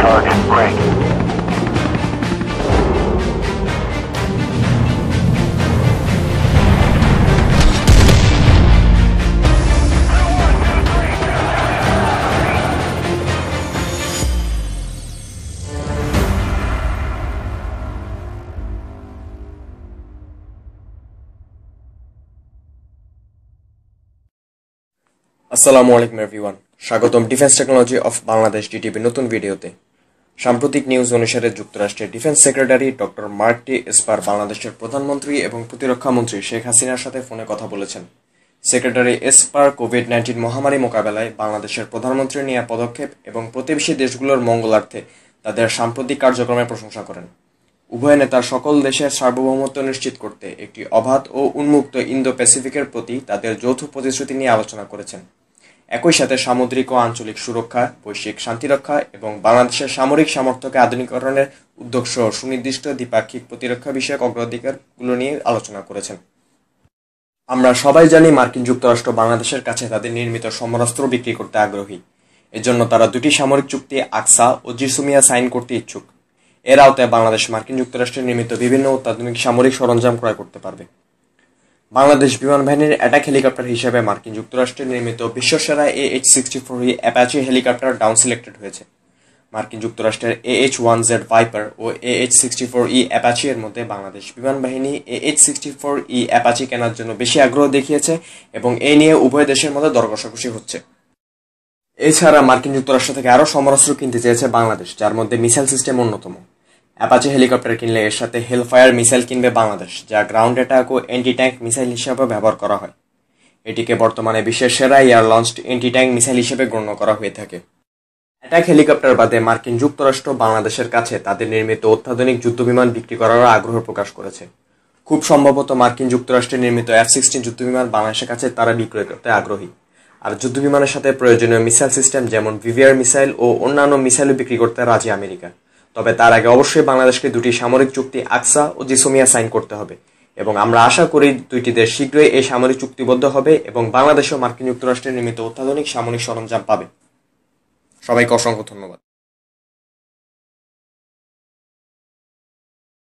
Target break. Assalamu alaikum everyone. স্বাগতম defence technology of Bangladesh DTV নতুন ভিডিওতে সাম্প্রতিক নিউজ অনুসারে যুক্তরাষ্ট্রের defence secretary doctor Mark Esper বাংলাদেশের প্রধানমন্ত্রী এবং প্রতিরক্ষা মন্ত্রী শেখ হাসিনার সাথে ফোনে কথা বলেছেন সেক্রেটারি এসপার কোভিড নাইন্টিন মহামারী মোকাবেলায় বাংলাদেশের প্রধানমন্ত্রী নেওয়া পদক্ষেপ এবং প্রতিবেশী দেশগুলোর মঙ্গলার্থে তাদের সাম্প্রতিক কার্যক্রমের প্রশংসা করেন উভয় নেতা সকল দেশের সার্বভৌমত্ব নিশ্চিত করতে একটি অবাধ ও উন্মুক্ত ইন্দো প্যাসিফিকের প্রতি তাদের যৌথ প্রতিশ্রুতি নিয়ে আলোচনা করেছেন একই সাথে সামুদ্রিক ও আঞ্চলিক সুরক্ষা বৈশ্বিক শান্তিরক্ষা এবং বাংলাদেশের সামরিক সামর্থ্যকে আধুনিকরণের উদ্যোগ সহ সুনির্দিষ্ট দ্বিপাক্ষিক প্রতিরক্ষা বিষয়ক অগ্রাধিকারগুলো নিয়ে আলোচনা করেছেন আমরা সবাই জানি মার্কিন যুক্তরাষ্ট্র বাংলাদেশের কাছে তাদের নির্মিত সমরাস্ত্র বিক্রি করতে আগ্রহী এজন্য তারা দুটি সামরিক চুক্তি আকসা ও জিসুমিয়া সাইন করতে ইচ্ছুক এর আওতায় বাংলাদেশ মার্কিন যুক্তরাষ্ট্রে নির্মিত বিভিন্ন অত্যাধুনিক সামরিক সরঞ্জাম ক্রয় করতে পারবে বাংলাদেশ বিমান বাহিনীর অ্যাটাক হেলিকপ্টার হিসেবে মার্কিন যুক্তরাষ্ট্রে নির্মিত বিশ্বসেরা A H sixty four Apache helicopter down selected হয়েছে মার্কিন যুক্তরাষ্ট্রের A H one Z Viper ও A H sixty four E Apache এর মধ্যে বাংলাদেশ বিমান বাহিনী A H sixty four E Apache কেনার জন্য বেশি আগ্রহ দেখিয়েছে এবং এ নিয়ে উভয় দেশের মধ্যে দরকষাকষি হচ্ছে এছাড়া মার্কিন যুক্তরাষ্ট্র থেকে আরও সমরাস্ত্র কিনতে চেয়েছে বাংলাদেশ যার মধ্যে মিসাইল সিস্টেম অন্যতম অ্যাপাচে হেলিকপ্টার কিনলে এর সাথে হেলফায়ার মিসাইল কিনবে বাংলাদেশ যা গ্রাউন্ড অ্যাটাক ও অ্যান্টি ট্যাঙ্ক মিসাইল হিসেবে ব্যবহার করা হয় এটিকে বর্তমানে বিশ্বের সেরা air launched anti tank missile হিসেবে গণ্য করা হয়ে থাকে অ্যাটাক হেলিকপ্টার বাদে মার্কিন যুক্তরাষ্ট্র বাংলাদেশের কাছে তাদের নির্মিত অত্যাধুনিক যুদ্ধবিমান বিক্রি করার আগ্রহ প্রকাশ করেছে খুব সম্ভবত মার্কিন যুক্তরাষ্ট্রে নির্মিত এফ সিক্সটিন যুদ্ধবিমান বাংলাদেশের কাছে তারা বিক্রয় করতে আগ্রহী আর যুদ্ধবিমানের সাথে প্রয়োজনীয় মিসাইল সিস্টেম যেমন ভিভিআর মিসাইল ও অন্যান্য মিসাইলও বিক্রি করতে রাজি আমেরিকা তবে তার আগে অবশ্যই বাংলাদেশকে দুটি সামরিক চুক্তি আকসা ও জিসোমিয়া সাইন করতে হবে এবং আমরা আশা করি দুইটি দেশ শীঘ্রই এই সামরিক চুক্তিবদ্ধ হবে এবং বাংলাদেশও মার্কিন যুক্তরাষ্ট্রের নির্মিত অত্যাধুনিক সামরিক সরঞ্জাম পাবে সবাইকে অসংখ্য ধন্যবাদ